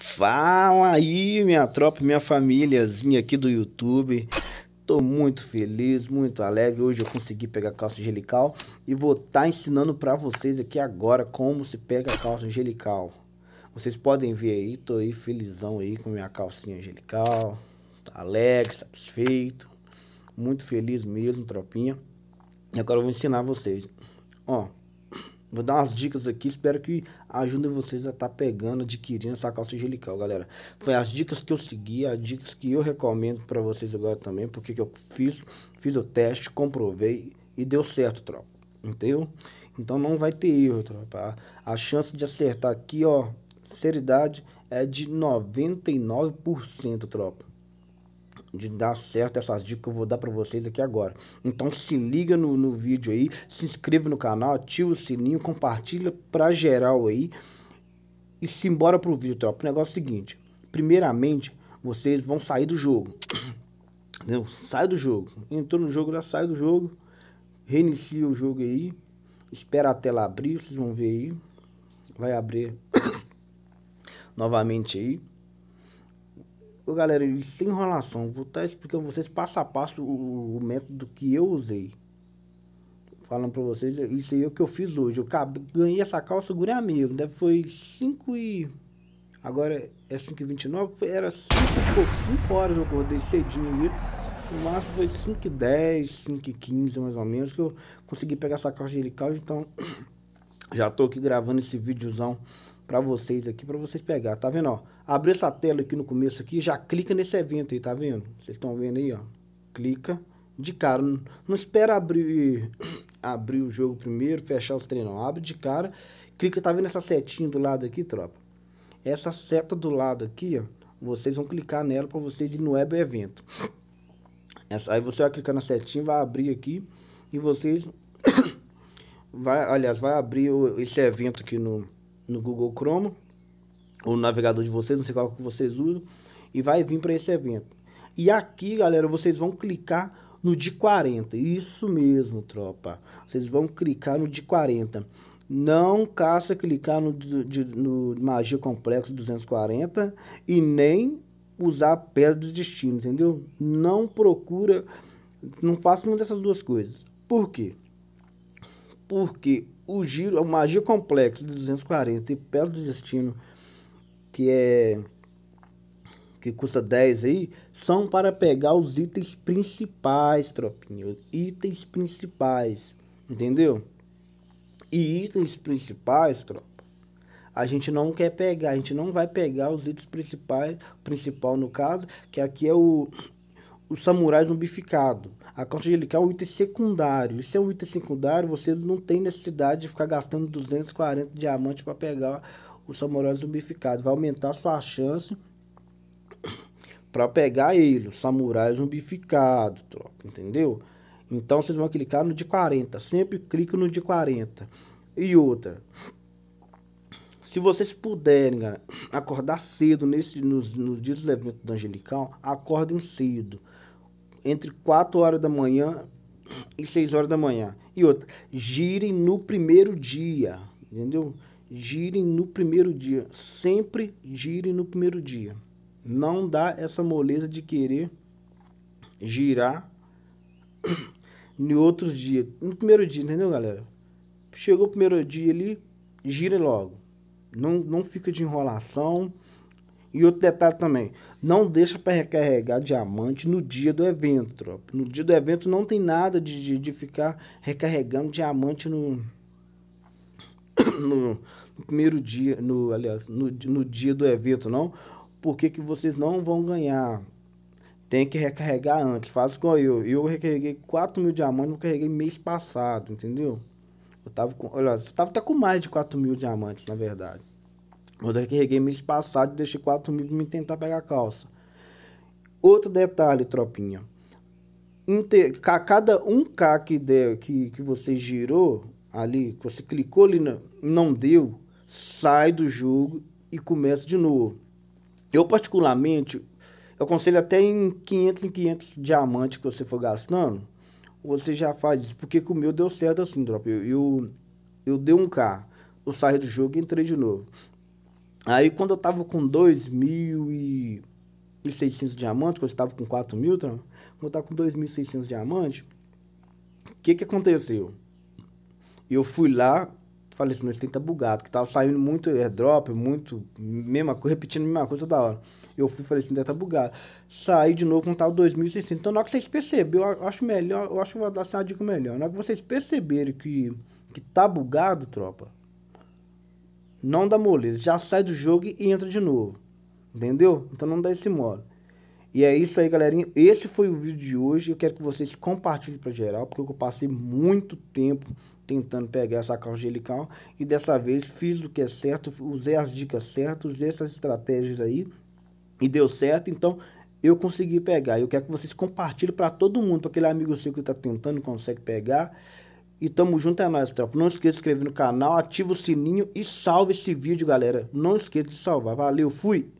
Fala aí, minha tropa, minha famíliazinha aqui do YouTube. Tô muito feliz, muito alegre. Hoje eu consegui pegar calça angelical e vou estar tá ensinando para vocês aqui agora como se pega calça angelical. Vocês podem ver aí, tô aí felizão aí com minha calcinha angelical. Tô alegre, satisfeito. Muito feliz mesmo, tropinha. E agora eu vou ensinar vocês. Ó, Vou dar umas dicas aqui, espero que ajudem vocês a estar tá pegando, adquirindo essa calça angelical, galera. Foi as dicas que eu segui, as dicas que eu recomendo para vocês agora também, porque que eu fiz, fiz o teste, comprovei e deu certo, tropa. Entendeu? Então não vai ter erro, tropa. A chance de acertar aqui, ó, seriedade é de 99%, tropa de dar certo essas dicas que eu vou dar para vocês aqui agora. Então se liga no, no vídeo aí, se inscreva no canal, ativa o sininho, compartilha para geral aí. E se embora pro vídeo, tropa. O negócio é o seguinte, primeiramente, vocês vão sair do jogo. Entendeu? Sai do jogo. Entrou no jogo, já sai do jogo. Reinicia o jogo aí. Espera a tela abrir, vocês vão ver aí. Vai abrir novamente aí galera, sem enrolação, vou estar tá explicando vocês passo a passo o, o método que eu usei. Falando pra vocês, isso aí é o que eu fiz hoje. Eu ganhei essa calça, segurei a mesma. Deve foi 5 e. Agora é 5h29, era 5 5 horas eu acordei cedinho ali. No máximo foi 5h10, 5h15 mais ou menos, que eu consegui pegar essa calça de cal, então já tô aqui gravando esse videozão para vocês aqui, para vocês pegar, tá vendo, ó? Abriu essa tela aqui no começo aqui, já clica nesse evento aí, tá vendo? Vocês estão vendo aí, ó. Clica de cara, não, não espera abrir abrir o jogo primeiro, fechar os treinos, não. Abre de cara, clica, tá vendo essa setinha do lado aqui, tropa? Essa seta do lado aqui, ó, vocês vão clicar nela para vocês ir no web evento. Essa, aí você vai clicar na setinha, vai abrir aqui e vocês vai, aliás, vai abrir esse evento aqui no no Google Chrome ou no navegador de vocês, não sei qual que vocês usam, e vai vir para esse evento. E aqui, galera, vocês vão clicar no de 40. Isso mesmo, tropa. Vocês vão clicar no de 40. Não caça clicar no, de, no Magia Complexo 240 e nem usar Pedra do Destino, entendeu? Não procura, não faça nenhuma dessas duas coisas. Por quê? Porque o giro, o magia complexo de 240 e Pérola do Destino, que é que custa 10 aí, são para pegar os itens principais, tropinha, itens principais, entendeu? E itens principais, tropa, a gente não quer pegar, a gente não vai pegar os itens principais, principal no caso, que aqui é o os samurais zumbificado. A conta angelical é um item secundário. E se é um item secundário, você não tem necessidade de ficar gastando 240 diamantes para pegar o samurai zumbificado. Vai aumentar sua chance para pegar ele, o samurai zumbificado, tropa, entendeu? Então vocês vão clicar no de 40, sempre clica no de 40. E outra, se vocês puderem, galera, acordar cedo nesse, nos, nos dias do evento do Angelical, acordem cedo. Entre 4 horas da manhã e 6 horas da manhã. E outra, girem no primeiro dia, entendeu? Girem no primeiro dia. Sempre girem no primeiro dia. Não dá essa moleza de querer girar em outros dias. No primeiro dia, entendeu, galera? Chegou o primeiro dia ali, gire logo. Não, não fica de enrolação. E outro detalhe também, não deixa para recarregar diamante no dia do evento, tropa. No dia do evento não tem nada de, de, de ficar recarregando diamante no, no, no, primeiro dia, no, aliás, no, no dia do evento, não. Porque que vocês não vão ganhar. Tem que recarregar antes. Faz com eu. Eu recarreguei 4 mil diamantes, eu carreguei mês passado, entendeu? Eu tava com. Olha, eu tava até com mais de 4 mil diamantes, na verdade. Eu recarreguei mês passado e deixei 4 mil me tentar pegar calça. Outro detalhe, tropinha. cada 1K que, der, que, que você girou ali, que você clicou ali, não deu, sai do jogo e começa de novo. Eu, particularmente, eu aconselho até em 500 em 500 diamantes que você for gastando, você já faz isso. Porque com o meu deu certo assim, drop. Eu, eu, eu dei um K, eu saí do jogo e entrei de novo. Aí quando eu tava com 2.600 diamantes, quando eu tava com 4.000, mil, tá? quando eu tava com 2.600 diamantes, o que que aconteceu? Eu fui lá, falei assim, nós tem tá bugado, que tava saindo muito airdrop, muito, mesma coisa, repetindo a mesma coisa toda hora. Eu fui falei assim, deve tá bugado. Saí de novo com tal 2.600. Então na hora que vocês perceberam, eu acho melhor, eu acho que vou dar assim, uma dica melhor. Na hora que vocês perceberem que, que tá bugado, tropa, não dá mole, ele já sai do jogo e entra de novo. Entendeu? Então não dá esse mole. E é isso aí, galerinha. Esse foi o vídeo de hoje. Eu quero que vocês compartilhem para geral, porque eu passei muito tempo tentando pegar essa calça angelical e dessa vez fiz o que é certo, usei as dicas certas, usei essas estratégias aí e deu certo. Então, eu consegui pegar. Eu quero que vocês compartilhem para todo mundo, para aquele amigo seu que está tentando, consegue pegar. E tamo junto é nóis, tropa. Não esqueça de se inscrever no canal, ativa o sininho e salve esse vídeo, galera. Não esqueça de salvar. Valeu, fui!